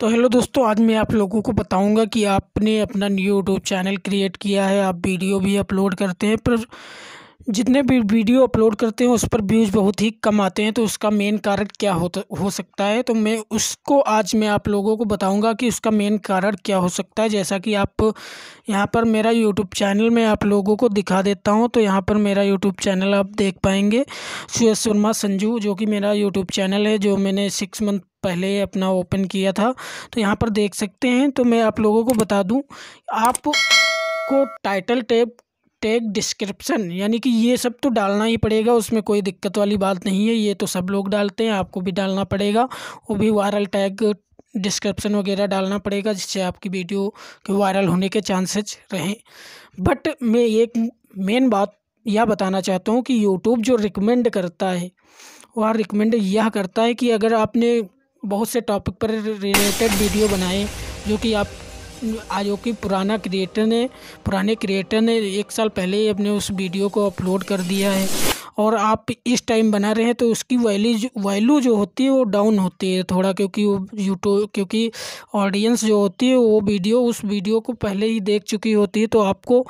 तो हेलो दोस्तों आज मैं आप लोगों को बताऊंगा कि आपने अपना न्यू यूट्यूब चैनल क्रिएट किया है आप वीडियो भी अपलोड करते हैं पर जितने भी वीडियो अपलोड करते हैं उस पर व्यूज़ बहुत ही कम आते हैं तो उसका मेन कारण क्या होता हो सकता है तो मैं उसको आज मैं आप लोगों को बताऊंगा कि उसका मेन कारण क्या हो सकता है जैसा कि आप यहाँ पर मेरा यूट्यूब चैनल मैं आप लोगों को दिखा देता हूँ तो यहाँ पर मेरा यूट्यूब चैनल आप देख पाएंगे सुयश वर्मा संजू जो कि मेरा यूट्यूब चैनल है जो मैंने सिक्स मंथ पहले अपना ओपन किया था तो यहाँ पर देख सकते हैं तो मैं आप लोगों को बता दूँ आपको टाइटल टेप टैग डिस्क्रिप्शन यानी कि ये सब तो डालना ही पड़ेगा उसमें कोई दिक्कत वाली बात नहीं है ये तो सब लोग डालते हैं आपको भी डालना पड़ेगा वो भी वायरल टैग डिस्क्रिप्शन वगैरह डालना पड़ेगा जिससे आपकी वीडियो के वायरल होने के चांसेस रहें बट मैं एक मेन बात यह बताना चाहता हूँ कि यूट्यूब जो रिकमेंड करता है वह रिकमेंड यह करता है कि अगर आपने बहुत से टॉपिक पर रिलेटेड वीडियो बनाए जो कि आप जो कि पुराना क्रिएटर ने पुराने क्रिएटर ने एक साल पहले ही अपने उस वीडियो को अपलोड कर दिया है और आप इस टाइम बना रहे हैं तो उसकी वैल्यू वैल्यू जो होती है वो डाउन होती है थोड़ा क्योंकि वो यूट्यूब क्योंकि ऑडियंस जो होती है वो वीडियो उस वीडियो को पहले ही देख चुकी होती है तो आपको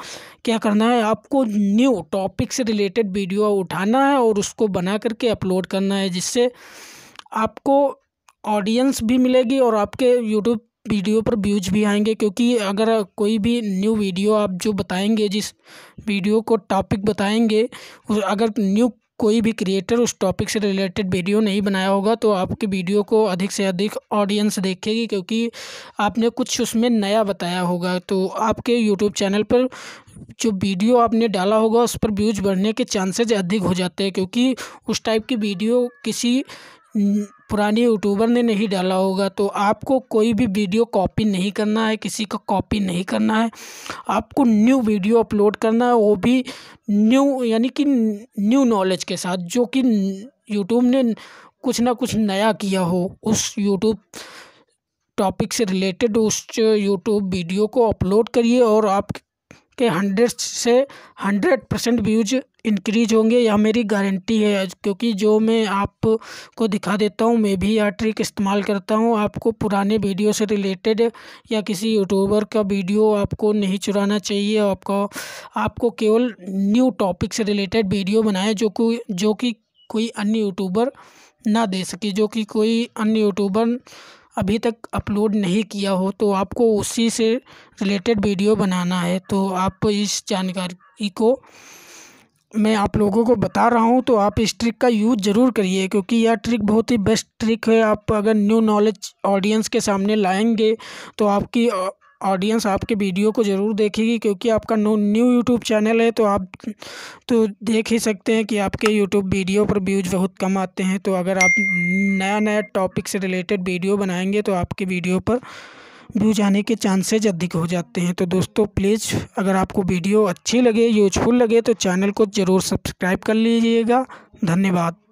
क्या करना है आपको न्यू टॉपिक से रिलेटेड वीडियो उठाना है और उसको बना करके अपलोड करना है जिससे आपको ऑडियंस भी मिलेगी और आपके यूट्यूब वीडियो पर व्यूज भी आएंगे क्योंकि अगर कोई भी न्यू वीडियो आप जो बताएंगे जिस वीडियो को टॉपिक बताएंगे अगर न्यू कोई भी क्रिएटर उस टॉपिक से रिलेटेड वीडियो नहीं बनाया होगा तो आपकी वीडियो को अधिक से अधिक ऑडियंस देखेगी क्योंकि आपने कुछ उसमें नया बताया होगा तो आपके यूट्यूब चैनल पर जो वीडियो आपने डाला होगा उस पर व्यूज बढ़ने के चांसेज अधिक हो जाते हैं क्योंकि उस टाइप की वीडियो किसी पुराने यूट्यूबर ने नहीं डाला होगा तो आपको कोई भी वीडियो कॉपी नहीं करना है किसी का कॉपी नहीं करना है आपको न्यू वीडियो अपलोड करना है वो भी न्यू यानी कि न्यू नॉलेज के साथ जो कि यूट्यूब ने कुछ ना कुछ नया किया हो उस यूट्यूब टॉपिक से रिलेटेड उस यूट्यूब वीडियो को अपलोड करिए और आप के हंड्रेड से हंड्रेड परसेंट व्यूज इंक्रीज होंगे यह मेरी गारंटी है क्योंकि जो मैं आपको दिखा देता हूँ मैं भी यह ट्रिक इस्तेमाल करता हूँ आपको पुराने वीडियो से रिलेटेड या किसी यूट्यूबर का वीडियो आपको नहीं चुराना चाहिए आपको आपको केवल न्यू टॉपिक से रिलेटेड वीडियो बनाए जो कोई जो कि कोई अन्य यूट्यूबर ना दे सके जो कि कोई अन्य यूट्यूबर अभी तक अपलोड नहीं किया हो तो आपको उसी से रिलेटेड वीडियो बनाना है तो आप इस जानकारी को मैं आप लोगों को बता रहा हूँ तो आप इस ट्रिक का यूज़ ज़रूर करिए क्योंकि यह ट्रिक बहुत ही बेस्ट ट्रिक है आप अगर न्यू नॉलेज ऑडियंस के सामने लाएंगे तो आपकी ऑडियंस आपके वीडियो को ज़रूर देखेगी क्योंकि आपका नो न्यू यूट्यूब चैनल है तो आप तो देख ही सकते हैं कि आपके यूट्यूब वीडियो पर व्यूज़ बहुत कम आते हैं तो अगर आप नया नया टॉपिक से रिलेटेड वीडियो बनाएंगे तो आपके वीडियो पर व्यूज आने के चांसेज अधिक हो जाते हैं तो दोस्तों प्लीज़ अगर आपको वीडियो अच्छी लगे यूजफुल लगे तो चैनल को ज़रूर सब्सक्राइब कर लीजिएगा धन्यवाद